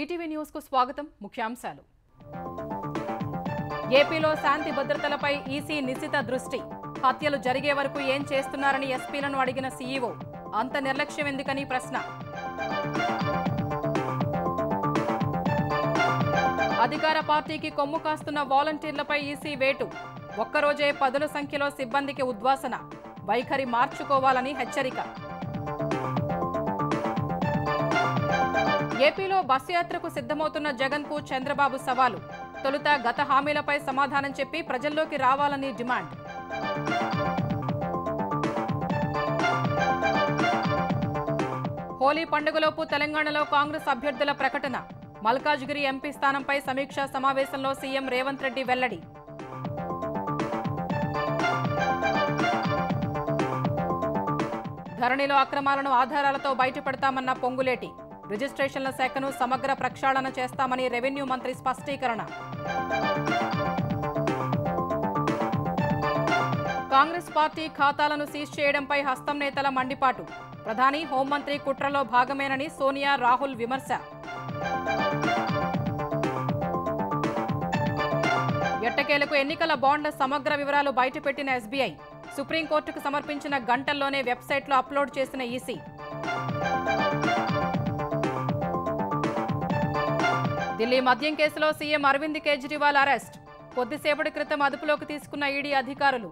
ETV news కు స్వాగతం ముఖ్యాంశాలు ఏపీలో శాంతి భద్రతలపై ఈసీ నిశిత దృష్టి హత్యలు జరిగే వరకు ఏం చేస్తున్నారని ఎస్పీలను అడిగిన సీఈఓ అంత నిర్లక్ష్యం ఎందుకని ప్రశ్న అధికార పార్టీకి కొమ్ము కాస్తున్న వాలంటీర్లపై ఈసీ వేటు ఒక్కరోజే పదుల సంఖ్యలో సిబ్బందికి ఉద్వాసన వైఖరి మార్చుకోవాలని హెచ్చరిక ఏపీలో బస్ యాత్రకు సిద్ధమవుతున్న కు చంద్రబాబు సవాలు తొలుత గత హామీలపై సమాధానం చెప్పి ప్రజల్లోకి రావాలని డిమాండ్ హోలీ పండుగలోపు తెలంగాణలో కాంగ్రెస్ అభ్యర్థుల ప్రకటన మల్కాజ్గిరి ఎంపీ స్థానంపై సమీక్షా సమావేశంలో సీఎం రేవంత్ రెడ్డి వెల్లడి ధరణిలో అక్రమాలను ఆధారాలతో బయటపెడతామన్న పొంగులేటి రిజిస్ట్రేషన్ల శాఖను సమగ్ర ప్రక్షాళన చేస్తామని రెవెన్యూ మంత్రి స్పష్టీకరణ కాంగ్రెస్ పార్టీ ఖాతాలను సీజ్ చేయడంపై హస్తం నేతల మండిపాటు ప్రధాని హోంమంత్రి కుట్రలో భాగమేనని సోనియా రాహుల్ విమర్శ ఎట్టకేలకు ఎన్నికల బాండ్ల సమగ్ర వివరాలు బయటపెట్టిన ఎస్బీఐ సుప్రీంకోర్టుకు సమర్పించిన గంటల్లోనే వెబ్సైట్లో అప్లోడ్ చేసిన ఈసీ ఢిల్లీ మద్యం కేసులో సీఎం అరవింద్ కేజ్రీవాల్ అరెస్ట్ కొద్దిసేపటి క్రితం అదుపులోకి తీసుకున్న ఈడీ అధికారులు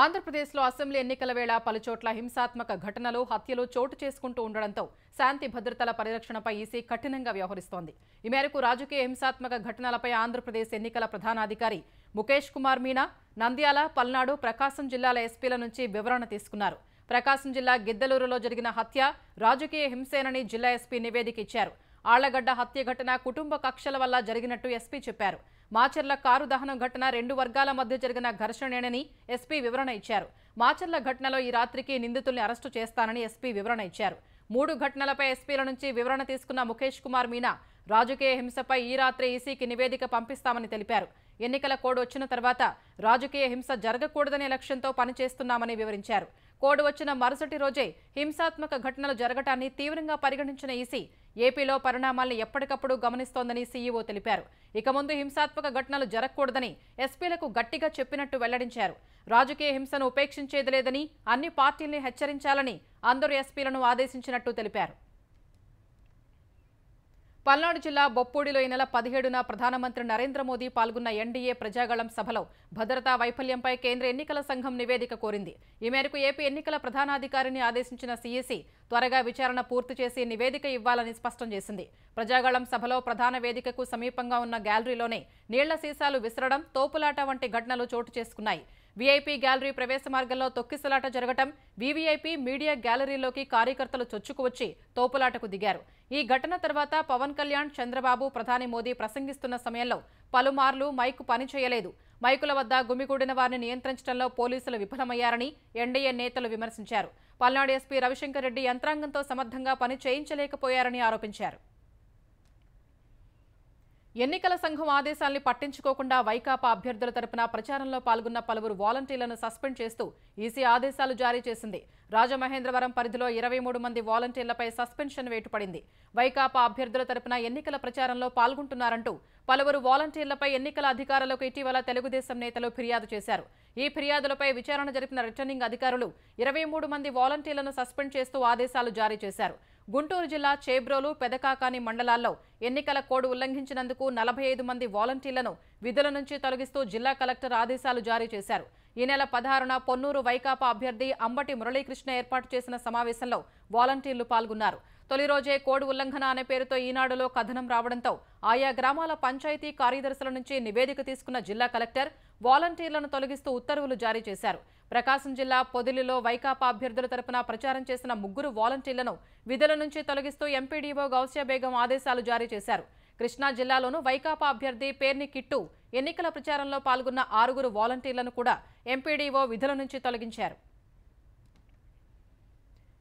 ఆంధ్రప్రదేశ్లో అసెంబ్లీ ఎన్నికల వేళ పలుచోట్ల హింసాత్మక ఘటనలు హత్యలు చోటు చేసుకుంటూ ఉండడంతో శాంతి భద్రతల పరిరక్షణపై ఈసీ కఠినంగా వ్యవహరిస్తోంది ఈ మేరకు రాజకీయ హింసాత్మక ఘటనలపై ఆంధ్రప్రదేశ్ ఎన్నికల ప్రధానాధికారి ముఖేష్ కుమార్ మీనా నంద్యాల పల్నాడు ప్రకాశం జిల్లాల ఎస్పీల నుంచి వివరణ తీసుకున్నారు ప్రకాశం జిల్లా గిద్దలూరులో జరిగిన హత్య రాజకీయ హింసేనని జిల్లా ఎస్పీ నివేదిక ఇచ్చారు ఆళ్లగడ్డ హత్య ఘటన కుటుంబ కక్షల వల్ల జరిగినట్టు ఎస్పీ చెప్పారు మాచర్ల కారు దహనం ఘటన రెండు వర్గాల మధ్య జరిగిన ఘర్షణేనని ఎస్పీ వివరణ ఇచ్చారు మాచర్ల ఘటనలో ఈ రాత్రికి నిందితుల్ని అరెస్టు చేస్తానని ఎస్పీ వివరణ ఇచ్చారు మూడు ఘటనలపై ఎస్పీల నుంచి వివరణ తీసుకున్న ముఖేష్ కుమార్ మీనా రాజకీయ హింసపై ఈ రాత్రి ఈసీకి నివేదిక పంపిస్తామని తెలిపారు ఎన్నికల కోడ్ వచ్చిన తర్వాత రాజకీయ హింస జరగకూడదనే లక్ష్యంతో పనిచేస్తున్నామని వివరించారు కోడ్ వచ్చిన మరుసటి రోజే హింసాత్మక ఘటనలు జరగటాన్ని తీవ్రంగా పరిగణించిన ఈసీ ఏపీలో పరిణామాలను ఎప్పటికప్పుడు గమనిస్తోందని సీఈఓ తెలిపారు ఇక ముందు హింసాత్మక ఘటనలు జరగకూడదని ఎస్పీలకు గట్టిగా చెప్పినట్టు వెల్లడించారు రాజకీయ హింసను ఉపేక్షించేది లేదని అన్ని పార్టీల్ని హెచ్చరించాలని అందరు ఎస్పీలను ఆదేశించినట్టు తెలిపారు పల్నాడు జిల్లా బొప్పూడిలో ఈ నెల పదిహేడున ప్రధానమంత్రి నరేంద్ర మోదీ పాల్గొన్న ఎన్డీఏ ప్రజాగళం సభలో భద్రతా వైఫల్యంపై కేంద్ర ఎన్నికల సంఘం నివేదిక కోరింది ఈ మేరకు ఏపీ ఎన్నికల ప్రధానాధికారిని ఆదేశించిన సీఈసీ త్వరగా విచారణ పూర్తి చేసి నివేదిక ఇవ్వాలని స్పష్టం చేసింది ప్రజాగళం సభలో ప్రధాన వేదికకు సమీపంగా ఉన్న గ్యాలరీలోనే నీళ్ల సీసాలు విసరడం తోపులాట వంటి ఘటనలు చోటు చేసుకున్నాయి వీఐపీ గ్యాలరీ ప్రవేశ మార్గంలో తొక్కిసలాట జరగటం వీవీఐపీ మీడియా గ్యాలరీలోకి కార్యకర్తలు చొచ్చుకు వచ్చి తోపులాటకు దిగారు ఈ ఘటన తర్వాత పవన్ కళ్యాణ్ చంద్రబాబు ప్రధాని మోదీ ప్రసంగిస్తున్న సమయంలో పలుమార్లు మైక్ పనిచేయలేదు మైకుల వద్ద గుమిగూడిన వారిని నియంత్రించడంలో పోలీసులు విఫలమయ్యారని ఎన్డీఏ నేతలు విమర్శించారు పల్నాడు ఎస్పీ రవిశంకర్ రెడ్డి యంత్రాంగంతో సమర్థంగా పని చేయించలేకపోయారని ఆరోపించారు ఎన్నికల సంఘం ఆదేశాల్ని పట్టించుకోకుండా వైకాపా అభ్యర్థుల తరపున ప్రచారంలో పాల్గొన్న పలువురు వాలంటీర్లను సస్పెండ్ చేస్తూ ఈసీ ఆదేశాలు జారీ చేసింది రాజమహేంద్రవరం పరిధిలో ఇరవై మూడు మంది వాలంటీర్లపై సస్పెన్షన్ వేటుపడింది వైకాపా అభ్యర్థుల తరపున ఎన్నికల ప్రచారంలో పాల్గొంటున్నారంటూ పలువురు వాలంటీర్లపై ఎన్నికల అధికారులకు ఇటీవల తెలుగుదేశం నేతలు ఫిర్యాదు చేశారు ఈ ఫిర్యాదులపై విచారణ జరిపిన రిటర్నింగ్ అధికారులు ఇరవై మూడు మంది వాలంటీర్లను సస్పెండ్ చేస్తూ ఆదేశాలు జారీ చేశారు గుంటూరు జిల్లా చేబ్రోలు పెదకాకాని మండలాల్లో ఎన్నికల కోడ్ ఉల్లంఘించినందుకు నలభై మంది వాలంటీర్లను విధుల నుంచి తొలగిస్తూ జిల్లా కలెక్టర్ ఆదేశాలు జారీ చేశారు ఈ నెల పదహారున పొన్నూరు వైకాపా అభ్యర్థి అంబటి మురళీకృష్ణ ఏర్పాటు చేసిన సమావేశంలో వాలంటీర్లు పాల్గొన్నారు తొలి రోజే కోడ్ ఉల్లంఘన అనే పేరుతో ఈనాడులో కథనం రావడంతో ఆయా గ్రామాల పంచాయతీ కార్యదర్శుల నుంచి నివేదిక తీసుకున్న జిల్లా కలెక్టర్ వాలంటీర్లను తొలగిస్తూ ఉత్తర్వులు జారీ చేశారు ప్రకాశం జిల్లా పొదిలిలో వైకాపా అభ్యర్థుల తరపున ప్రచారం చేసిన ముగ్గురు వాలంటీర్లను విధుల నుంచి తొలగిస్తూ ఎంపీడీఓ గౌసియా బేగం ఆదేశాలు జారీ చేశారు కృష్ణా జిల్లాలోనూ వైకాపా అభ్యర్థి పేర్ని కిట్టు ఎన్నికల ప్రచారంలో పాల్గొన్న ఆరుగురు వాలంటీర్లను కూడా ఎంపీడీఓ విధుల నుంచి తొలగించారు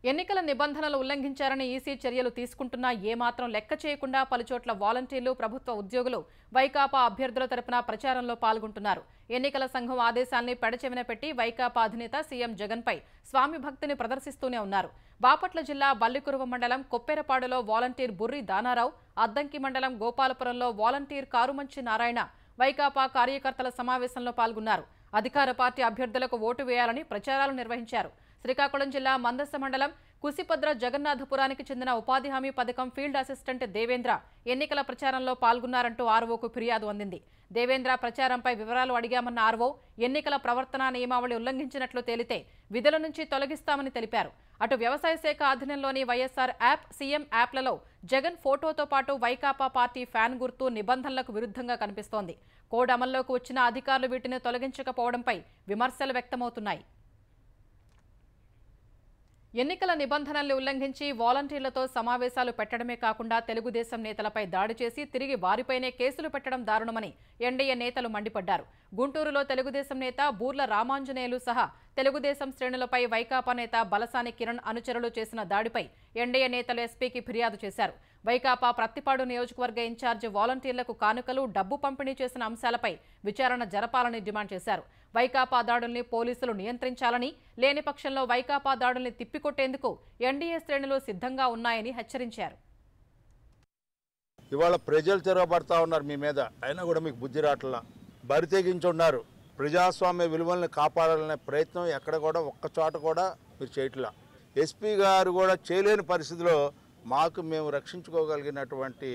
ఎన్నికల నిబంధనలు ఉల్లంఘించారని ఈసీ చర్యలు తీసుకుంటున్నా ఏమాత్రం లెక్క చేయకుండా పలుచోట్ల వాలంటీర్లు ప్రభుత్వ ఉద్యోగులు వైకాపా అభ్యర్థుల తరపున ప్రచారంలో పాల్గొంటున్నారు ఎన్నికల సంఘం ఆదేశాల్ని పెడచెవిన పెట్టి వైకాపా అధినేత సీఎం జగన్పై స్వామి భక్తిని ప్రదర్శిస్తూనే ఉన్నారు బాపట్ల జిల్లా బల్లికురువ మండలం కొప్పెరపాడులో వాలంటీర్ బుర్రి దానారావు అద్దంకి మండలం గోపాలపురంలో వాలంటీర్ కారుమంచి నారాయణ వైకాపా కార్యకర్తల సమావేశంలో పాల్గొన్నారు అధికార పార్టీ అభ్యర్థులకు ఓటు వేయాలని ప్రచారాలు నిర్వహించారు శ్రీకాకుళం జిల్లా మందస మండలం కుసిపద్ర జగన్నాథపురానికి చెందిన ఉపాధి హామీ పథకం ఫీల్డ్ అసిస్టెంట్ దేవేంద్ర ఎన్నికల ప్రచారంలో పాల్గొన్నారంటూ ఆర్వోకు ఫిర్యాదు అందింది దేవేంద్ర ప్రచారంపై వివరాలు అడిగామన్న ఆర్వో ఎన్నికల ప్రవర్తనా నియమావళి ఉల్లంఘించినట్లు తేలితే విధుల నుంచి తొలగిస్తామని తెలిపారు అటు వ్యవసాయ శాఖ ఆధీనంలోని వైఎస్ఆర్ యాప్ సీఎం యాప్లలో జగన్ ఫోటోతో పాటు వైకాపా పార్టీ ఫ్యాన్ గుర్తు నిబంధనలకు విరుద్ధంగా కనిపిస్తోంది కోడ్ అమల్లోకి వచ్చిన అధికారులు వీటిని తొలగించకపోవడంపై విమర్శలు వ్యక్తమవుతున్నాయి ఎన్నికల నిబంధనలు ఉల్లంఘించి వాలంటీర్లతో సమావేశాలు పెట్టడమే కాకుండా తెలుగుదేశం నేతలపై దాడి చేసి తిరిగి వారిపైనే కేసులు పెట్టడం దారుణమని ఎన్డీఏ నేతలు మండిపడ్డారు గుంటూరులో తెలుగుదేశం నేత బూర్ల రామాంజనేయులు సహా తెలుగుదేశం శ్రేణులపై వైకాపా నేత బలసాని కిరణ్ అనుచరులు చేసిన దాడిపై ఎన్డీఏ నేతలు ఎస్పీకి ఫిర్యాదు చేశారు వైకాపా ప్రత్తిపాడు నియోజకవర్గ ఇన్ఛార్జ్ వాలంటీర్లకు కానుకలు డబ్బు పంపిణీ చేసిన అంశాలపై విచారణ జరపాలని డిమాండ్ చేశారు వైకాపా దాడుల్ని పోలీసులు నియంత్రించాలని లేని పక్షంలో వైకాపా దాడుల్ని తిప్పికొట్టేందుకు ఎన్డీఏ శ్రేణులు సిద్ధంగా ఉన్నాయని హెచ్చరించారు ఇవాళ ప్రజలు తెరవబడతా ఉన్నారు మీ మీద అయినా కూడా మీకు బుద్ధి రాట్లా బరి తెగించున్నారు ప్రజాస్వామ్య విలువల్ని కాపాడాలనే ప్రయత్నం ఎక్కడ కూడా ఒక్క చోట కూడా మీరు చేయట్లా ఎస్పీ గారు కూడా చేయలేని పరిస్థితిలో మాకు మేము రక్షించుకోగలిగినటువంటి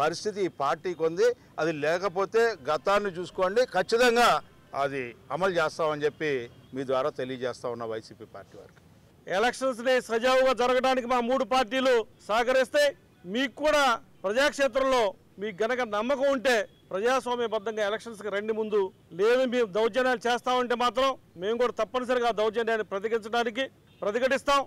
పరిస్థితి పార్టీకి ఉంది అది లేకపోతే గతాన్ని చూసుకోండి ఖచ్చితంగా అది అమలు చేస్తామని చెప్పి మీ ద్వారా తెలియజేస్తా ఉన్న వైసీపీ పార్టీ వారికి ఎలక్షన్స్ ని సజావుగా జరగడానికి మా మూడు పార్టీలు సహకరిస్తే మీకు కూడా ప్రజాక్షేత్రంలో మీకు గనక నమ్మకం ఉంటే ప్రజాస్వామ్యబద్ధంగా ఎలక్షన్స్కి రండి ముందు లేదు మేము దౌర్జన్యాలు చేస్తామంటే మాత్రం మేము కూడా తప్పనిసరిగా దౌర్జన్యాన్ని ప్రతిఘటించడానికి ప్రతిఘటిస్తాం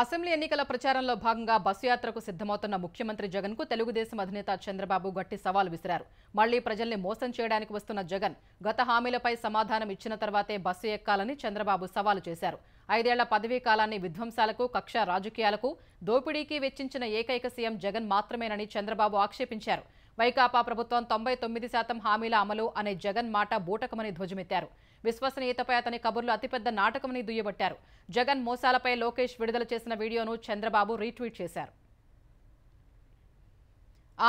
అసెంబ్లీ ఎన్నికల ప్రచారంలో భాగంగా బస్సు యాత్రకు సిద్ధమవుతున్న ముఖ్యమంత్రి జగన్ కు తెలుగుదేశం అధినేత చంద్రబాబు గట్టి సవాల్ విసిరారు మళ్లీ ప్రజల్ని మోసం చేయడానికి వస్తున్న జగన్ గత హామీలపై సమాధానం ఇచ్చిన తర్వాతే బస్సు ఎక్కాలని చంద్రబాబు సవాలు చేశారు ఐదేళ్ల పదవీ కాలాన్ని విధ్వంసాలకు కక్ష రాజకీయాలకు దోపిడీకి వెచ్చించిన ఏకైక సీఎం జగన్ మాత్రమేనని చంద్రబాబు ఆక్షేపించారు వైకాపా ప్రభుత్వం తొంభై తొమ్మిది శాతం హామీల అమలు అనే జగన్ మాట బూటకమని ధ్వజమెత్తారు విశ్వసనీయతపై అతని కబుర్లు అతిపెద్ద నాటకమని దుయ్యబట్టారు జగన్ మోసాలపై లోకేష్ విడుదల చేసిన వీడియోను చంద్రబాబు రీట్వీట్ చేశారు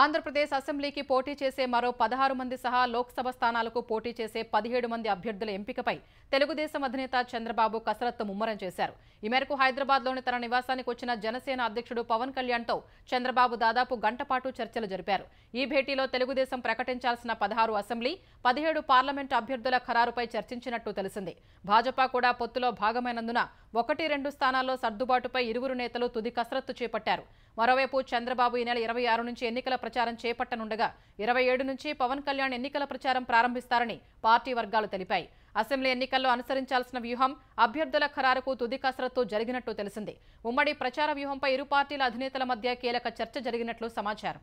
ఆంధ్రప్రదేశ్ అసెంబ్లీకి పోటీ చేసే మరో పదహారు మంది సహా లోక్సభ స్థానాలకు పోటీ చేసే పదిహేడు మంది అభ్యర్థుల ఎంపికపై తెలుగుదేశం అధినేత చంద్రబాబు కసరత్తు ముమ్మరం చేశారు ఈ మేరకు హైదరాబాద్లోని తన నివాసానికి వచ్చిన జనసేన అధ్యక్షుడు పవన్ కళ్యాణ్తో చంద్రబాబు దాదాపు గంటపాటు చర్చలు జరిపారు ఈ భేటీలో తెలుగుదేశం ప్రకటించాల్సిన పదహారు అసెంబ్లీ పదిహేడు పార్లమెంటు అభ్యర్థుల ఖరారుపై చర్చించినట్టు తెలిసింది భాజపా కూడా పొత్తులో భాగమైనందున ఒకటి రెండు స్థానాల్లో సర్దుబాటుపై ఇరువురు నేతలు తుది కసరత్తు చేపట్టారు మరోవైపు చంద్రబాబు ఈ నెల ఇరవై ఆరు నుంచి ఎన్నికల ప్రచారం చేపట్టనుండగా ఇరవై ఏడు నుంచి పవన్ కళ్యాణ్ ఎన్నికల ప్రచారం ప్రారంభిస్తారని పార్టీ వర్గాలు తెలిపాయి అసెంబ్లీ ఎన్నికల్లో అనుసరించాల్సిన వ్యూహం అభ్యర్థుల ఖరారుకు తుది కసరత్తు జరిగినట్టు తెలిసింది ఉమ్మడి ప్రచార వ్యూహంపై ఇరు పార్టీల అధినేతల మధ్య కీలక చర్చ జరిగినట్లు సమాచారం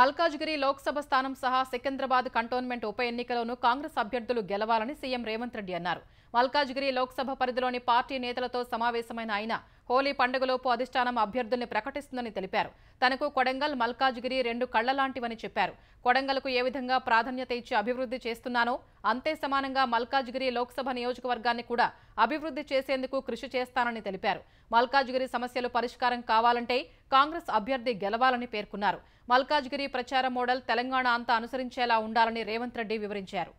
మల్కాజ్గిరి లోక్సభ స్థానం సహా సికింద్రాబాద్ కంటోన్మెంట్ ఉప ఎన్నికలోనూ కాంగ్రెస్ అభ్యర్థులు గెలవాలని సీఎం రేవంత్ రెడ్డి అన్నారు మల్కాజ్గిరి లోక్సభ పరిధిలోని పార్టీ నేతలతో సమావేశమైన ఆయన హోలీ పండుగలోపు అధిష్టానం అభ్యర్థుల్ని ప్రకటిస్తుందని తెలిపారు తనకు కొడంగల్ మల్కాజ్గిరి రెండు కళ్లలాంటివని చెప్పారు కొడంగల్కు ఏ విధంగా ప్రాధాన్యత ఇచ్చి అభివృద్ధి చేస్తున్నానో అంతే సమానంగా మల్కాజ్గిరి లోక్సభ నియోజకవర్గాన్ని కూడా అభివృద్ధి చేసేందుకు కృషి చేస్తానని తెలిపారు మల్కాజ్గిరి సమస్యలు పరిష్కారం కావాలంటే కాంగ్రెస్ అభ్యర్థి గెలవాలని పేర్కొన్నారు మల్కాజ్గిరి ప్రచార మోడల్ తెలంగాణ అంతా అనుసరించేలా ఉండాలని రేవంత్ రెడ్డి వివరించారు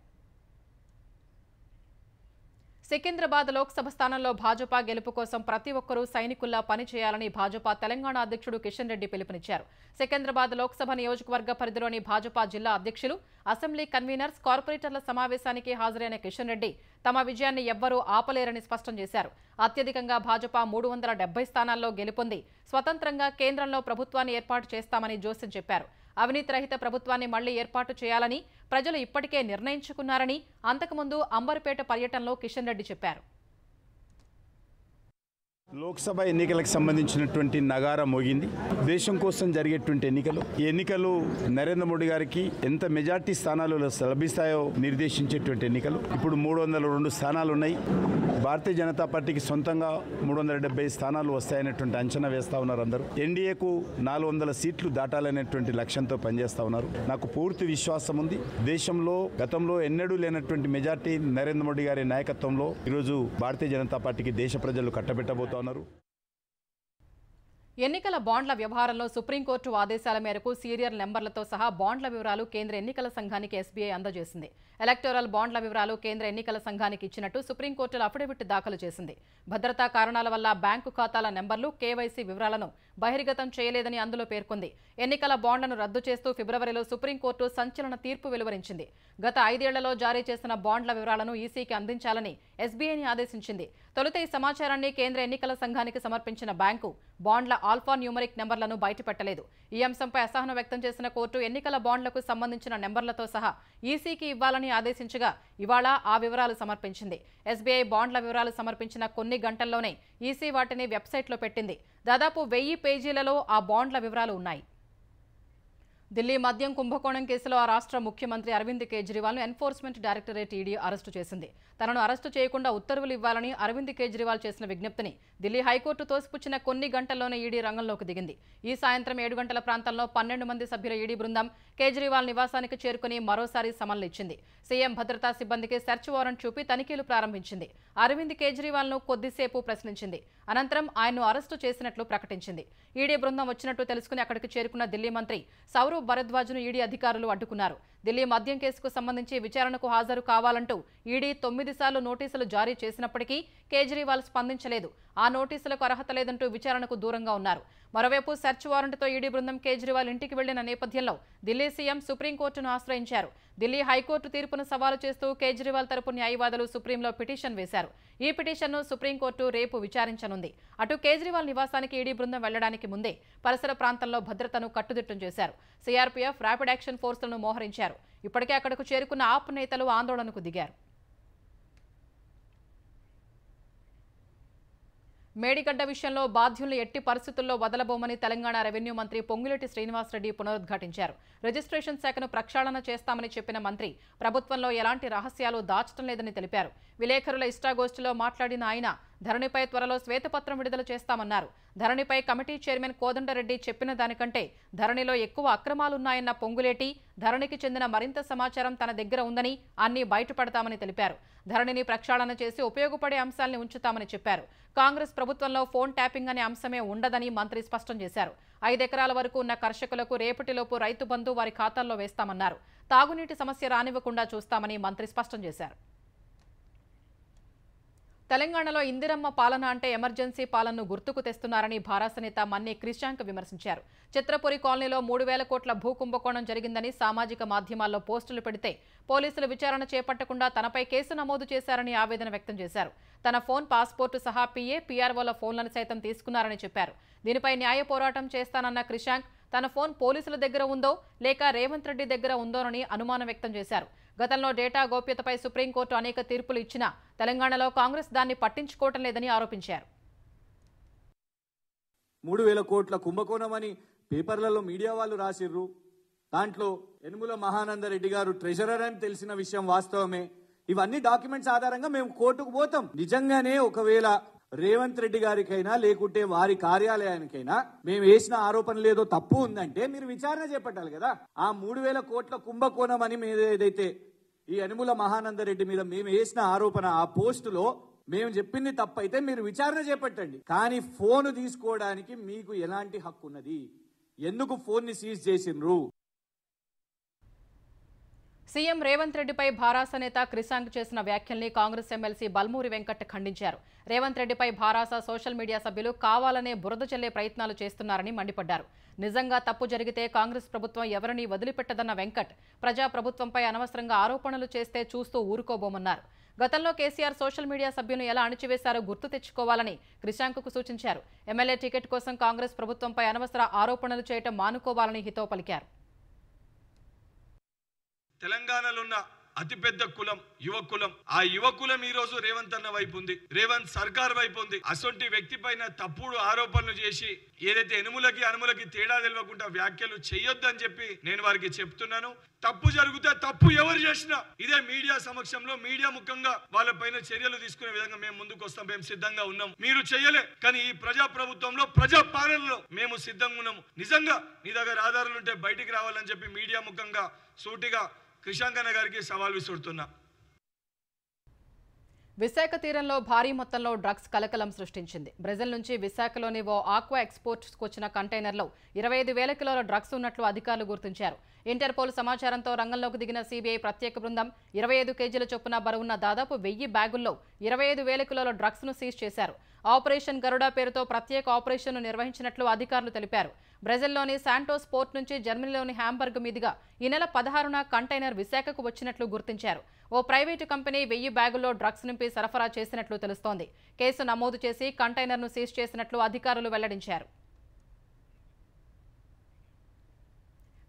సికింద్రాబాద్ లోక్సభ స్థానంలో భాజపా గెలుపు కోసం ప్రతి ఒక్కరూ సైనికుల్లా పనిచేయాలని భాజపా తెలంగాణ అధ్యక్షుడు కిషన్ రెడ్డి పిలుపునిచ్చారు సికింద్రాబాద్ లోక్సభ నియోజకవర్గ పరిధిలోని భాజపా జిల్లా అధ్యక్షులు అసెంబ్లీ కన్వీనర్స్ కార్పొరేటర్ల సమావేశానికి హాజరైన కిషన్ రెడ్డి తమ విజయాన్ని ఎవ్వరూ ఆపలేరని స్పష్టం చేశారు అత్యధికంగా భాజపా మూడు స్థానాల్లో గెలుపొంది స్వతంత్రంగా కేంద్రంలో ప్రభుత్వాన్ని ఏర్పాటు చేస్తామని జోస్యం చెప్పారు అవినీతి రహిత ప్రభుత్వాన్ని మళ్లీ ఏర్పాటు చేయాలని ప్రజలు ఇప్పటికే నిర్ణయించుకున్నారని అంతకుముందు అంబర్పేట పర్యటనలో కిషన్ రెడ్డి చెప్పారు లోక్సభ ఎన్నికలకు సంబంధించినటువంటి నగారా మోగింది దేశం కోసం జరిగేటువంటి ఎన్నికలు ఈ ఎన్నికలు నరేంద్ర మోడీ గారికి ఎంత మెజార్టీ స్థానాలు లభిస్తాయో నిర్దేశించేటువంటి ఎన్నికలు ఇప్పుడు మూడు వందల రెండు స్థానాలు ఉన్నాయి భారతీయ జనతా పార్టీకి సొంతంగా మూడు వందల డెబ్బై స్థానాలు వస్తాయనేటువంటి అంచనా వేస్తా ఉన్నారు అందరూ ఎన్డీఏకు నాలుగు వందల సీట్లు దాటాలనేటువంటి లక్ష్యంతో పనిచేస్తా ఉన్నారు నాకు పూర్తి విశ్వాసం ఉంది దేశంలో గతంలో ఎన్నడూ లేనటువంటి మెజార్టీ నరేంద్ర మోడీ గారి నాయకత్వంలో ఈరోజు భారతీయ జనతా పార్టీకి దేశ ప్రజలు కట్టబెట్టబోతా ఉన్నారు ఎన్నికల బాండ్ల వ్యవహారంలో సుప్రీంకోర్టు ఆదేశాల మేరకు సీరియల్ నెంబర్లతో సహా బాండ్ల వివరాలు కేంద్ర ఎన్నికల సంఘానికి ఎస్బీఐ అందజేసింది ఎలక్టోరల్ బాండ్ల వివరాలు కేంద్ర ఎన్నికల సంఘానికి ఇచ్చినట్టు సుప్రీంకోర్టులో అఫిడవిట్ దాఖలు చేసింది భద్రతా కారణాల వల్ల బ్యాంకు ఖాతాల నెంబర్లు కేవైసీ వివరాలను బహిర్గతం చేయలేదని అందులో పేర్కొంది ఎన్నికల బాండ్లను రద్దు చేస్తూ ఫిబ్రవరిలో సుప్రీంకోర్టు సంచలన తీర్పు వెలువరించింది గత ఐదేళ్లలో జారీ చేసిన బాండ్ల వివరాలను ఈసీకి అందించాలని ఎస్బీఐని ఆదేశించింది తొలుత ఈ సమాచారాన్ని కేంద్ర ఎన్నికల సంఘానికి సమర్పించిన బ్యాంకు బాండ్ల ఆల్ఫా న్యూమరిక్ నెంబర్లను బయటపెట్టలేదు ఈ అంశంపై అసహనం వ్యక్తం చేసిన కోర్టు ఎన్నికల బాండ్లకు సంబంధించిన నెంబర్లతో సహా ఈసీకి ఇవ్వాలని ఆదేశించగా ఇవాళ ఆ వివరాలు సమర్పించింది ఎస్బీఐ బాండ్ల వివరాలు సమర్పించిన కొన్ని గంటల్లోనే ఈసీ వాటిని వెబ్సైట్లో పెట్టింది దాదాపు వెయ్యి పేజీలలో ఆ బాండ్ల వివరాలు ఉన్నాయి ఢిల్లీ మద్యం కుంభకోణం కేసులో ఆ రాష్ట్ర ముఖ్యమంత్రి అరవింద్ కేజ్రీవాల్ ను ఎన్ఫోర్స్మెంట్ డైరెక్టరేట్ ఈడీ అరెస్టు చేసింది తనను అరెస్టు చేయకుండా ఉత్తర్వులు ఇవ్వాలని అరవింద్ కేజ్రీవాల్ చేసిన విజ్ఞప్తిని ఢిల్లీ హైకోర్టు తోసిపుచ్చిన కొన్ని గంటల్లోనే ఈడీ రంగంలోకి దిగింది ఈ సాయంత్రం ఏడు గంటల ప్రాంతంలో పన్నెండు మంది సభ్యుల ఈడీ బృందం కేజ్రీవాల్ నివాసానికి చేరుకుని మరోసారి సమన్లు ఇచ్చింది సీఎం భద్రతా సిబ్బందికి సెర్చ్ వారెంట్ చూపి తనిఖీలు ప్రారంభించింది అరవింద్ కేజ్రీవాల్ ను కొద్దిసేపు ప్రశ్నించింది అనంతరం ఆయన్ను అరెస్టు చేసినట్లు ప్రకటించింది ఈడీ బృందం వచ్చినట్లు తెలుసుకుని అక్కడికి చేరుకున్న ఢిల్లీ మంత్రి సౌరవ్ భరద్వాజ్ను ఈడీ అధికారులు అడ్డుకున్నారు ఢిల్లీ మద్యం కేసుకు సంబంధించి విచారణకు హాజరు కావాలంటూ ఈడీ తొమ్మిది సార్లు నోటీసులు జారీ చేసినప్పటికీ కేజ్రీవాల్ స్పందించలేదు ఆ నోటీసులకు అర్హత లేదంటూ విచారణకు దూరంగా ఉన్నారు మరోవైపు సెర్చ్ వారెంట్తో ఈడీ బృందం కేజ్రీవాల్ ఇంటికి వెళ్లిన నేపథ్యంలో ఢిల్లీ సీఎం సుప్రీంకోర్టును ఆశ్రయించారు ఢిల్లీ హైకోర్టు తీర్పును సవాలు చేస్తూ కేజ్రీవాల్ తరపు న్యాయవాదులు సుప్రీంలో పిటిషన్ వేశారు ఈ పిటిషన్ను సుప్రీంకోర్టు రేపు విచారించనుంది అటు కేజ్రీవాల్ నివాసానికి ఈడీ బృందం వెళ్లడానికి ముందే పరిసర ప్రాంతంలో భద్రతను కట్టుదిట్టం చేశారు సీఆర్పీఎఫ్ ర్యాపిడ్ యాక్షన్ ఫోర్సులను మోహరించారు ఇప్పటికే అక్కడకు చేరుకున్న ఆప్ నేతలు ఆందోళనకు దిగారు మేడిగడ్డ విషయంలో బాధ్యులను ఎట్టి పరిస్థితుల్లో వదలబోమని తెలంగాణ రెవెన్యూ మంత్రి పొంగులేటి శ్రీనివాసరెడ్డి పునరుద్ఘాటించారు రిజిస్ట్రేషన్ శాఖను ప్రక్షాళన చేస్తామని చెప్పిన మంత్రి ప్రభుత్వంలో ఎలాంటి రహస్యాలు దాచడం లేదని తెలిపారు విలేకరుల ఇష్టాగోష్ఠిలో మాట్లాడిన ఆయన ధరణిపై త్వరలో శ్వేతపత్రం విడుదల చేస్తామన్నారు ధరణిపై కమిటీ చైర్మన్ కోదండరెడ్డి చెప్పిన దానికంటే ధరణిలో ఎక్కువ అక్రమాలున్నాయన్న పొంగులేటి ధరణికి చెందిన మరింత సమాచారం తన దగ్గర ఉందని అన్ని బయటపడతామని తెలిపారు ధరణిని ప్రక్షాళన చేసి ఉపయోగపడే అంశాల్ని ఉంచుతామని చెప్పారు కాంగ్రెస్ ప్రభుత్వంలో ఫోన్ ట్యాపింగ్ అనే అంశమే ఉండదని మంత్రి స్పష్టం చేశారు ఐదెకరాల వరకు ఉన్న కర్షకులకు రేపటిలోపు రైతు బంధు వారి ఖాతాల్లో వేస్తామన్నారు తాగునీటి సమస్య రానివ్వకుండా చూస్తామని మంత్రి స్పష్టం చేశారు తెలంగాణలో ఇందిరమ్మ పాలన అంటే ఎమర్జెన్సీ పాలనను గుర్తుకు తెస్తున్నారని భారాస నేత మన్ని క్రిశాంక్ విమర్శించారు చిత్రపురి కాలనీలో మూడు వేల కోట్ల భూ కుంభకోణం జరిగిందని సామాజిక మాధ్యమాల్లో పోస్టులు పెడితే పోలీసులు విచారణ చేపట్టకుండా తనపై కేసు నమోదు చేశారని ఆవేదన వ్యక్తం చేశారు తన ఫోన్ పాస్పోర్టు సహా పీఏ పీఆర్ఓల ఫోన్లను సైతం తీసుకున్నారని చెప్పారు దీనిపై న్యాయ పోరాటం చేస్తానన్న క్రిషాంక్ తన ఫోన్ పోలీసుల దగ్గర ఉందో లేక రేవంత్ రెడ్డి దగ్గర ఉందోనని అనుమానం వ్యక్తం చేశారు గతంలో డేటా గోప్యతపై సుప్రీంకోర్టు అనేక తీర్పులు ఇచ్చినా తెలంగాణలో కాంగ్రెస్ దాన్ని పట్టించుకోవటం లేదని ఆరోపించారు మూడు వేల కోట్ల కుంభకోణం అని పేపర్లలో మీడియా వాళ్ళు రాసిర్రు దాంట్లో మహానంద మహానందరెడ్డి గారు ట్రెజరర్ అని తెలిసిన విషయం వాస్తవమే ఇవన్నీ డాక్యుమెంట్స్ ఆధారంగా మేము కోర్టుకు పోతాం నిజంగానే ఒకవేళ రేవంత్ రెడ్డి గారికైనా లేకుంటే వారి కార్యాలయానికైనా మేము వేసిన ఆరోపణ లేదో తప్పు ఉందంటే మీరు విచారణ చేపట్టాలి కదా ఆ మూడు వేల కోట్ల కుంభకోణం అని మీద ఏదైతే ఈ అనుముల మహానందరెడ్డి మీద మేము వేసిన ఆరోపణ ఆ పోస్టులో మేము చెప్పింది తప్పైతే మీరు విచారణ చేపట్టండి కానీ ఫోన్ తీసుకోవడానికి మీకు ఎలాంటి హక్కు ఉన్నది ఎందుకు ఫోన్ని సీజ్ చేసిండ్రు సీఎం రేవంత్ రెడ్డిపై భారాస నేత క్రిసాంగ్ చేసిన వ్యాఖ్యల్ని కాంగ్రెస్ ఎమ్మెల్సీ బల్మూరి వెంకట్ ఖండించారు రేవంత్ రెడ్డిపై భారాస సోషల్ మీడియా సభ్యులు కావాలనే బురద చెల్లే ప్రయత్నాలు చేస్తున్నారని మండిపడ్డారు నిజంగా తప్పు జరిగితే కాంగ్రెస్ ప్రభుత్వం ఎవరినీ వదిలిపెట్టదన్న వెంకట్ ప్రజాప్రభుత్వంపై అనవసరంగా ఆరోపణలు చేస్తే చూస్తూ ఊరుకోబోమన్నారు గతంలో కేసీఆర్ సోషల్ మీడియా సభ్యులను ఎలా అణిచివేశారో గుర్తు తెచ్చుకోవాలని క్రిశాంక్కు సూచించారు ఎమ్మెల్యే టికెట్ కోసం కాంగ్రెస్ ప్రభుత్వంపై అనవసర ఆరోపణలు చేయటం మానుకోవాలని హితో పలికారు తెలంగాణలో ఉన్న అతిపెద్ద కులం యువకులం ఆ యువకులం ఈ రోజు రేవంత్ అన్న వైపు ఉంది రేవంత్ సర్కార్ వైపు ఉంది అసొంటి వ్యక్తి పైన తప్పుడు ఆరోపణలు చేసి ఏదైతే ఎనుములకి అనుములకి తేడా తెలియకుండా వ్యాఖ్యలు చేయొద్దని చెప్పి నేను వారికి చెప్తున్నాను తప్పు జరిగితే తప్పు ఎవరు చేసినా ఇదే మీడియా సమక్షంలో మీడియా ముఖంగా వాళ్ళ పైన చర్యలు తీసుకునే విధంగా మేము ముందుకు వస్తాం మేము సిద్ధంగా ఉన్నాం మీరు చేయలే కానీ ఈ ప్రజా ప్రభుత్వంలో ప్రజా పాలనలో మేము సిద్ధంగా ఉన్నాము నిజంగా నీ దగ్గర ఆధారాలుంటే బయటికి రావాలని చెప్పి మీడియా ముఖంగా సూటిగా క్రిషాంకన్న గారికి సవాల్ విసురుతున్నా విశాఖ తీరంలో భారీ మొత్తంలో డ్రగ్స్ కలకలం సృష్టించింది బ్రెజిల్ నుంచి విశాఖలోని ఓ ఆక్వా ఎక్స్పోర్ట్స్కు వచ్చిన కంటైనర్లో ఇరవై ఐదు వేల కిలోల డ్రగ్స్ ఉన్నట్లు అధికారులు గుర్తించారు ఇంటర్పోల్ సమాచారంతో రంగంలోకి దిగిన సీబీఐ ప్రత్యేక బృందం ఇరవై ఐదు కేజీల చొప్పున బరువున్న దాదాపు వెయ్యి బ్యాగుల్లో ఇరవై ఐదు వేల కిలోల డ్రగ్స్ను సీజ్ చేశారు ఆపరేషన్ గరుడా పేరుతో ప్రత్యేక ఆపరేషన్ను నిర్వహించినట్లు అధికారులు తెలిపారు బ్రెజిల్లోని శాంటోస్ పోర్ట్ నుంచి జర్మనీలోని హ్యాంబర్గ్ మీదుగా ఈ నెల పదహారున కంటైనర్ విశాఖకు వచ్చినట్లు గుర్తించారు ఓ ప్రైవేటు కంపెనీ వెయ్యి బ్యాగుల్లో డ్రగ్స్ నింపి సరఫరా చేసినట్లు తెలుస్తోంది కేసు నమోదు చేసి కంటైనర్ను సీజ్ చేసినట్లు అధికారులు వెల్లడించారు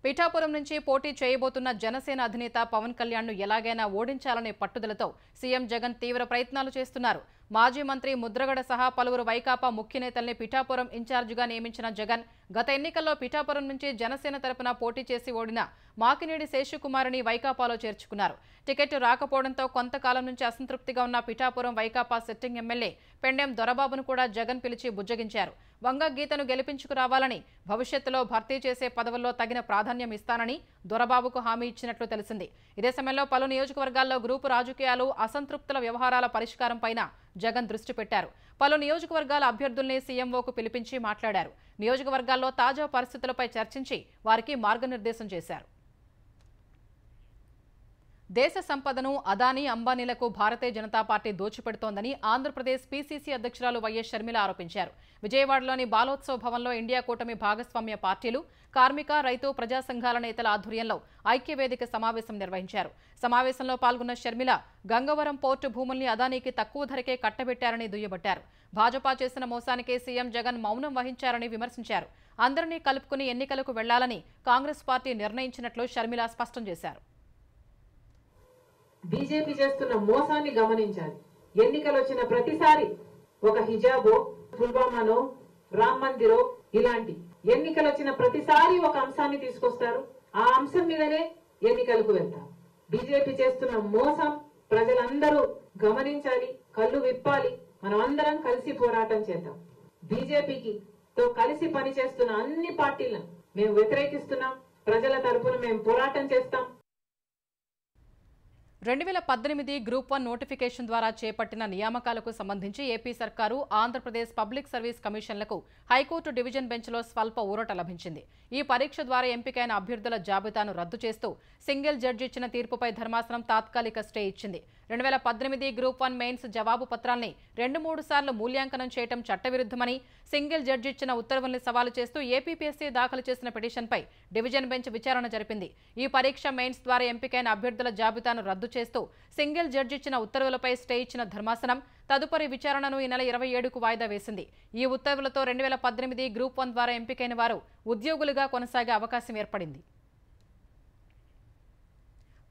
పిఠాపురం నుంచి పోటీ చేయబోతున్న జనసేన అధినేత పవన్ కళ్యాణ్ను ఎలాగైనా ఓడించాలనే పట్టుదలతో సీఎం జగన్ తీవ్ర ప్రయత్నాలు చేస్తున్నారు మాజీ మంత్రి ముద్రగడ సహా పలువురు వైకాపా ముఖ్య నేతల్ని పిఠాపురం ఇన్ఛార్జిగా నియమించిన జగన్ గత ఎన్నికల్లో పిఠాపురం నుంచి జనసేన తరపున పోటీ చేసి ఓడిన మాకినేడి శేషుకుమారిని వైకాపాలో చేర్చుకున్నారు టికెట్ రాకపోవడంతో కొంతకాలం నుంచి అసంతృప్తిగా ఉన్న పిఠాపురం వైకాపా సిట్టింగ్ ఎమ్మెల్యే పెండెం దొరబాబును కూడా జగన్ పిలిచి బుజ్జగించారు వంగ గీతను గెలిపించుకురావాలని భవిష్యత్తులో భర్తీ చేసే పదవుల్లో తగిన ప్రాధాన్యం ఇస్తానని దొరబాబుకు హామీ ఇచ్చినట్లు తెలిసింది ఇదే సమయంలో పలు నియోజకవర్గాల్లో గ్రూపు రాజకీయాలు అసంతృప్తుల వ్యవహారాల పరిష్కారంపైన జగన్ దృష్టి పెట్టారు పలు నియోజకవర్గాల అభ్యర్థుల్ని సీఎంఓకు పిలిపించి మాట్లాడారు నియోజకవర్గాల్లో తాజా పరిస్థితులపై చర్చించి వారికి మార్గనిర్దేశం చేశారు దేశ సంపదను అదానీ అంబానీలకు భారతీయ జనతా పార్టీ దోచిపెడుతోందని ఆంధ్రప్రదేశ్ పీసీసీ అధ్యక్షురాలు వైఎస్ షర్మిల ఆరోపించారు విజయవాడలోని బాలోత్సవ భవన్లో ఇండియా కూటమి భాగస్వామ్య పార్టీలు కార్మిక రైతు ప్రజా సంఘాల నేతల ఆధ్వర్యంలో ఐక్యవేదిక సమావేశం నిర్వహించారు సమావేశంలో పాల్గొన్న షర్మిల గంగవరం పోర్టు భూముల్ని అదానీకి తక్కువ ధరకే కట్టబెట్టారని దుయ్యబట్టారు భాజపా చేసిన మోసానికే సీఎం జగన్ మౌనం వహించారని విమర్శించారు అందరినీ కలుపుకుని ఎన్నికలకు వెళ్లాలని కాంగ్రెస్ పార్టీ నిర్ణయించినట్లు షర్మిల స్పష్టం చేశారు బీజేపీ చేస్తున్న మోసాన్ని గమనించాలి ఎన్నికలు వచ్చిన ప్రతిసారి ఒక హిజాబో పుల్వామానో రామ్ మందిరో ఇలాంటి ఎన్నికలు వచ్చిన ప్రతిసారి ఒక అంశాన్ని తీసుకొస్తారు ఆ అంశం మీదనే ఎన్నికలకు వెళ్తారు బీజేపీ చేస్తున్న మోసం ప్రజలందరూ గమనించాలి కళ్ళు విప్పాలి మనం అందరం కలిసి పోరాటం చేద్దాం బీజేపీకి తో కలిసి పనిచేస్తున్న అన్ని పార్టీలను మేము వ్యతిరేకిస్తున్నాం ప్రజల తరపున మేము పోరాటం చేస్తాం రెండు వేల పద్దెనిమిది గ్రూప్ వన్ నోటిఫికేషన్ ద్వారా చేపట్టిన నియామకాలకు సంబంధించి ఏపీ సర్కారు ఆంధ్రప్రదేశ్ పబ్లిక్ సర్వీస్ కమిషన్లకు హైకోర్టు డివిజన్ బెంచ్లో స్వల్ప ఊరట లభించింది ఈ పరీక్ష ద్వారా ఎంపికైన అభ్యర్థుల జాబితాను రద్దు చేస్తూ సింగిల్ జడ్జి ఇచ్చిన తీర్పుపై ధర్మాసనం తాత్కాలిక స్టే ఇచ్చింది రెండు వేల పద్దెనిమిది గ్రూప్ వన్ మెయిన్స్ జవాబు పత్రాల్ని రెండు మూడు సార్లు మూల్యాంకనం చేయడం చట్టవిరుద్ధమని సింగిల్ జడ్జి ఇచ్చిన ఉత్తర్వుల్ని సవాలు చేస్తూ ఏపీపీఎస్సీ దాఖలు చేసిన పిటిషన్పై డివిజన్ బెంచ్ విచారణ జరిపింది ఈ పరీక్ష మెయిన్స్ ద్వారా ఎంపికైన అభ్యర్థుల జాబితాను రద్దు చేస్తూ సింగిల్ జడ్జి ఇచ్చిన ఉత్తర్వులపై స్టే ఇచ్చిన ధర్మాసనం తదుపరి విచారణను ఈ నెల ఇరవై ఏడుకు వాయిదా వేసింది ఈ ఉత్తర్వులతో రెండు వేల పద్దెనిమిది గ్రూప్ వన్ ద్వారా ఎంపికైన వారు ఉద్యోగులుగా కొనసాగే అవకాశం ఏర్పడింది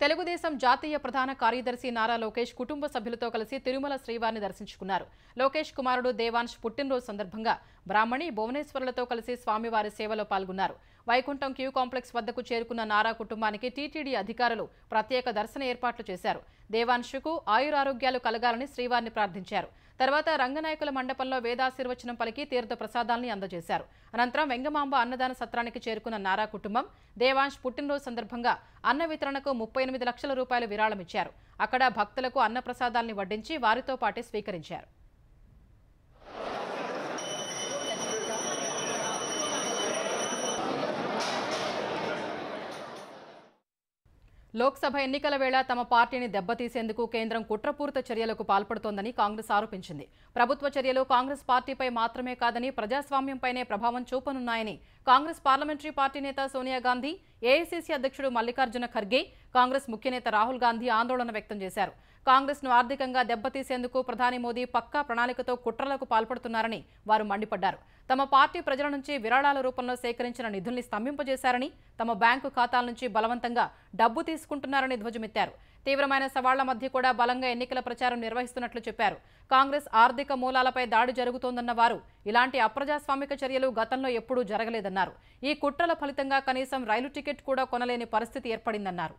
తెలుగుదేశం జాతీయ ప్రధాన కార్యదర్శి నారా లోకేష్ కుటుంబ సభ్యులతో కలిసి తిరుమల శ్రీవారిని దర్శించుకున్నారు లోకేష్ కుమారుడు దేవాన్ష్ పుట్టినరోజు సందర్భంగా బ్రాహ్మణి భువనేశ్వరులతో కలిసి స్వామివారి సేవలో పాల్గొన్నారు వైకుంఠం క్యూ కాంప్లెక్స్ వద్దకు చేరుకున్న నారా కుటుంబానికి టీటీడీ అధికారులు ప్రత్యేక దర్శన ఏర్పాట్లు చేశారు దేవాన్షుకు ఆయురారోగ్యాలు కలగాలని శ్రీవారిని ప్రార్థించారు తర్వాత రంగనాయకుల మండపంలో వేదాశీర్వచనం పలికి తీర్థ ప్రసాదాలను అందజేశారు అనంతరం వెంగమాంబ అన్నదాన సత్రానికి చేరుకున్న నారా కుటుంబం దేవాంష్ పుట్టినరోజు సందర్భంగా అన్న వితరణకు ముప్పై లక్షల రూపాయల విరాళమిచ్చారు అక్కడ భక్తులకు అన్న ప్రసాదాల్ని వడ్డించి వారితో పాటే స్వీకరించారు లోక్సభ ఎన్నికల వేళ తమ పార్టీని దెబ్బతీసేందుకు కేంద్రం కుట్రపూరిత చర్యలకు పాల్పడుతోందని కాంగ్రెస్ ఆరోపించింది ప్రభుత్వ చర్యలు కాంగ్రెస్ పార్టీపై మాత్రమే కాదని ప్రజాస్వామ్యంపైనే ప్రభావం చూపనున్నాయని కాంగ్రెస్ పార్లమెంటరీ పార్టీ నేత సోనియా గాంధీ ఏఐసీసీ అధ్యక్షుడు మల్లికార్జున ఖర్గే కాంగ్రెస్ ముఖ్యనేత రాహుల్ గాంధీ ఆందోళన వ్యక్తం చేశారు కాంగ్రెస్ను ఆర్థికంగా దెబ్బతీసేందుకు ప్రధాని మోదీ పక్కా ప్రణాళికతో కుట్రలకు పాల్పడుతున్నారని వారు మండిపడ్డారు తమ పార్టీ ప్రజల నుంచి విరాళాల రూపంలో సేకరించిన నిధుల్ని స్తంభింపజేశారని తమ బ్యాంకు ఖాతాల నుంచి బలవంతంగా డబ్బు తీసుకుంటున్నారని ధ్వజమెత్తారు తీవ్రమైన సవాళ్ల మధ్య కూడా బలంగా ఎన్నికల ప్రచారం నిర్వహిస్తున్నట్లు చెప్పారు కాంగ్రెస్ ఆర్థిక మూలాలపై దాడి జరుగుతోందన్న వారు ఇలాంటి అప్రజాస్వామిక చర్యలు గతంలో ఎప్పుడూ జరగలేదన్నారు ఈ కుట్రల ఫలితంగా కనీసం రైలు టికెట్ కూడా కొనలేని పరిస్థితి ఏర్పడిందన్నారు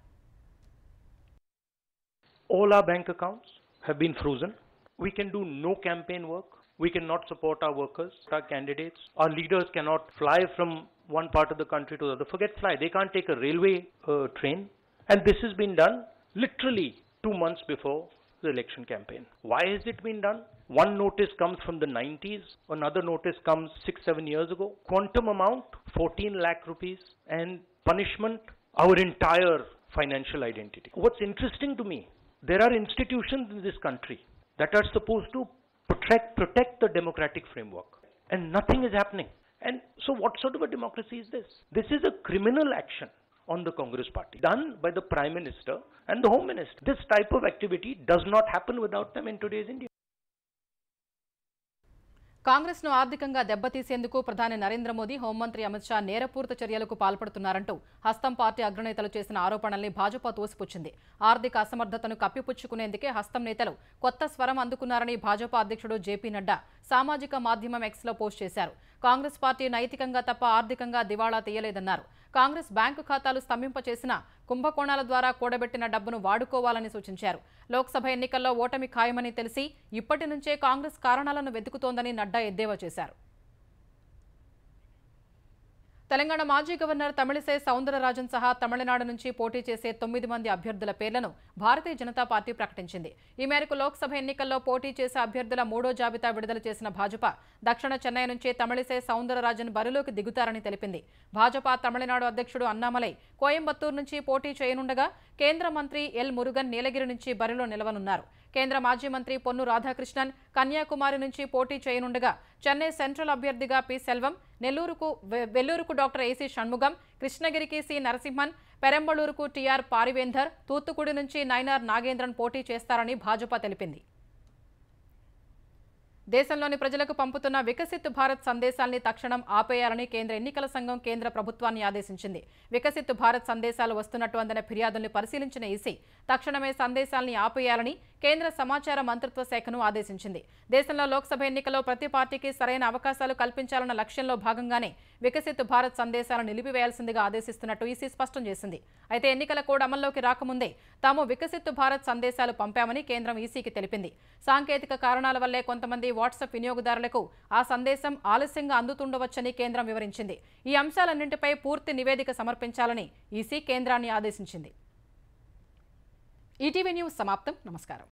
All our bank accounts have been frozen. We can do no campaign work. We cannot support our workers, our candidates. Our leaders cannot fly from one part of the country to the other. Forget fly. They can't take a railway uh, train. And this has been done literally two months before the election campaign. Why has it been done? One notice comes from the 90s, another notice comes six, seven years ago. Quantum amount 14 lakh rupees and punishment our entire financial identity. What's interesting to me there are institutions in this country that are supposed to protect, protect the democratic framework, and nothing is happening. And so, what sort of a democracy is this? This is a criminal action on the Congress party, done by the Prime Minister and the Home Minister. This type of activity does not happen without them in today's India. Congress ను ఆర్థికంగా దెబ్బతీసేందుకు ప్రధాని నరేంద్ర మోదీ హోంమంత్రి అమిత్ షా నేరపూర్త చర్యలకు పాల్పడుతున్నారంటూ హస్తం party అగ్రనేతలు చేసిన ఆరోపణల్ని భాజపా తోసిపుచ్చింది ఆర్థిక అసమర్థతను కప్పిపుచ్చుకునేందుకే హస్తం నేతలు కొత్త స్వరం అందుకున్నారని భాజపా అధ్యక్షుడు జేపీ నడ్డా సామాజిక మాధ్యమం ఎక్స్ లో పోస్ట్ చేశారు కాంగ్రెస్ పార్టీ నైతికంగా తప్ప ఆర్థికంగా దివాళా తీయలేదన్నారు కాంగ్రెస్ బ్యాంకు ఖాతాలు స్తంభింపచేసిన కుంభకోణాల ద్వారా కూడబెట్టిన డబ్బును వాడుకోవాలని సూచించారు లోక్సభ ఎన్నికల్లో ఓటమి ఖాయమని తెలిసి ఇప్పటి నుంచే కాంగ్రెస్ కారణాలను వెతుకుతోందని నడ్డా ఎద్దేవా చేశారు తెలంగాణ మాజీ గవర్నర్ తమిళిసై సౌందరరాజన్ సహా తమిళనాడు నుంచి పోటీ చేసే తొమ్మిది మంది అభ్యర్థుల పేర్లను భారతీయ జనతా పార్టీ ప్రకటించింది ఈ మేరకు లోక్సభ ఎన్నికల్లో పోటీ చేసే అభ్యర్థుల మూడో జాబితా విడుదల చేసిన భాజపా దక్షిణ చెన్నై నుంచి తమిళిసై సౌందరరాజన్ బరిలోకి దిగుతారని తెలిపింది భాజపా తమిళనాడు అధ్యక్షుడు అన్నామలై కోయంబత్తూరు నుంచి పోటీ చేయనుండగా కేంద్ర మంత్రి ఎల్ మురుగన్ నీలగిరి నుంచి బరిలో నిలవనున్నారు కేంద్ర మాజీ మంత్రి పొన్ను రాధాకృష్ణన్ కన్యాకుమారి నుంచి పోటీ చేయనుండగా చెన్నై సెంట్రల్ అభ్యర్థిగా పి సెల్వం నెల్లూరుకు వెల్లూరుకు డాక్టర్ ఏసీ షణ్ముగం కృష్ణగిరికి సి నరసింహన్ పెరంబళూరుకు టీఆర్ పారివేందర్ తూత్తుకుడి నుంచి నైనార్ నాగేంద్రన్ పోటీ చేస్తారని భాజపా తెలిపింది దేశంలోని ప్రజలకు పంపుతున్న వికసిత్ భారత్ సందేశాల్ని తక్షణం ఆపేయాలని కేంద్ర ఎన్నికల సంఘం కేంద్ర ప్రభుత్వాన్ని ఆదేశించింది వికసిత్ భారత్ సందేశాలు వస్తున్నట్టు అందిన ఫిర్యాదుల్ని పరిశీలించిన ఈసీ తక్షణమే సందేశాలని ఆపేయాలని కేంద్ర సమాచార మంత్రిత్వ శాఖను ఆదేశించింది దేశంలో లోక్సభ ఎన్నికల్లో ప్రతి పార్టీకి సరైన అవకాశాలు కల్పించాలన్న లక్ష్యంలో భాగంగానే వికసిత్ భారత్ సందేశాలను నిలిపివేయాల్సిందిగా ఆదేశిస్తున్నట్టు ఈసీ స్పష్టం చేసింది అయితే ఎన్నికల కోడ్ అమల్లోకి రాకముందే తాము వికసిత్ భారత్ సందేశాలు పంపామని కేంద్రం ఈసీకి తెలిపింది సాంకేతిక కారణాల వల్లే కొంతమంది వాట్సాప్ వినియోగదారులకు ఆ సందేశం ఆలస్యంగా అందుతుండవచ్చని కేంద్రం వివరించింది ఈ అంశాలన్నింటిపై పూర్తి నివేదిక సమర్పించాలని ఈసీ కేంద్రాన్ని ఆదేశించింది ईटीवी न्यूज समाप्त नमस्कार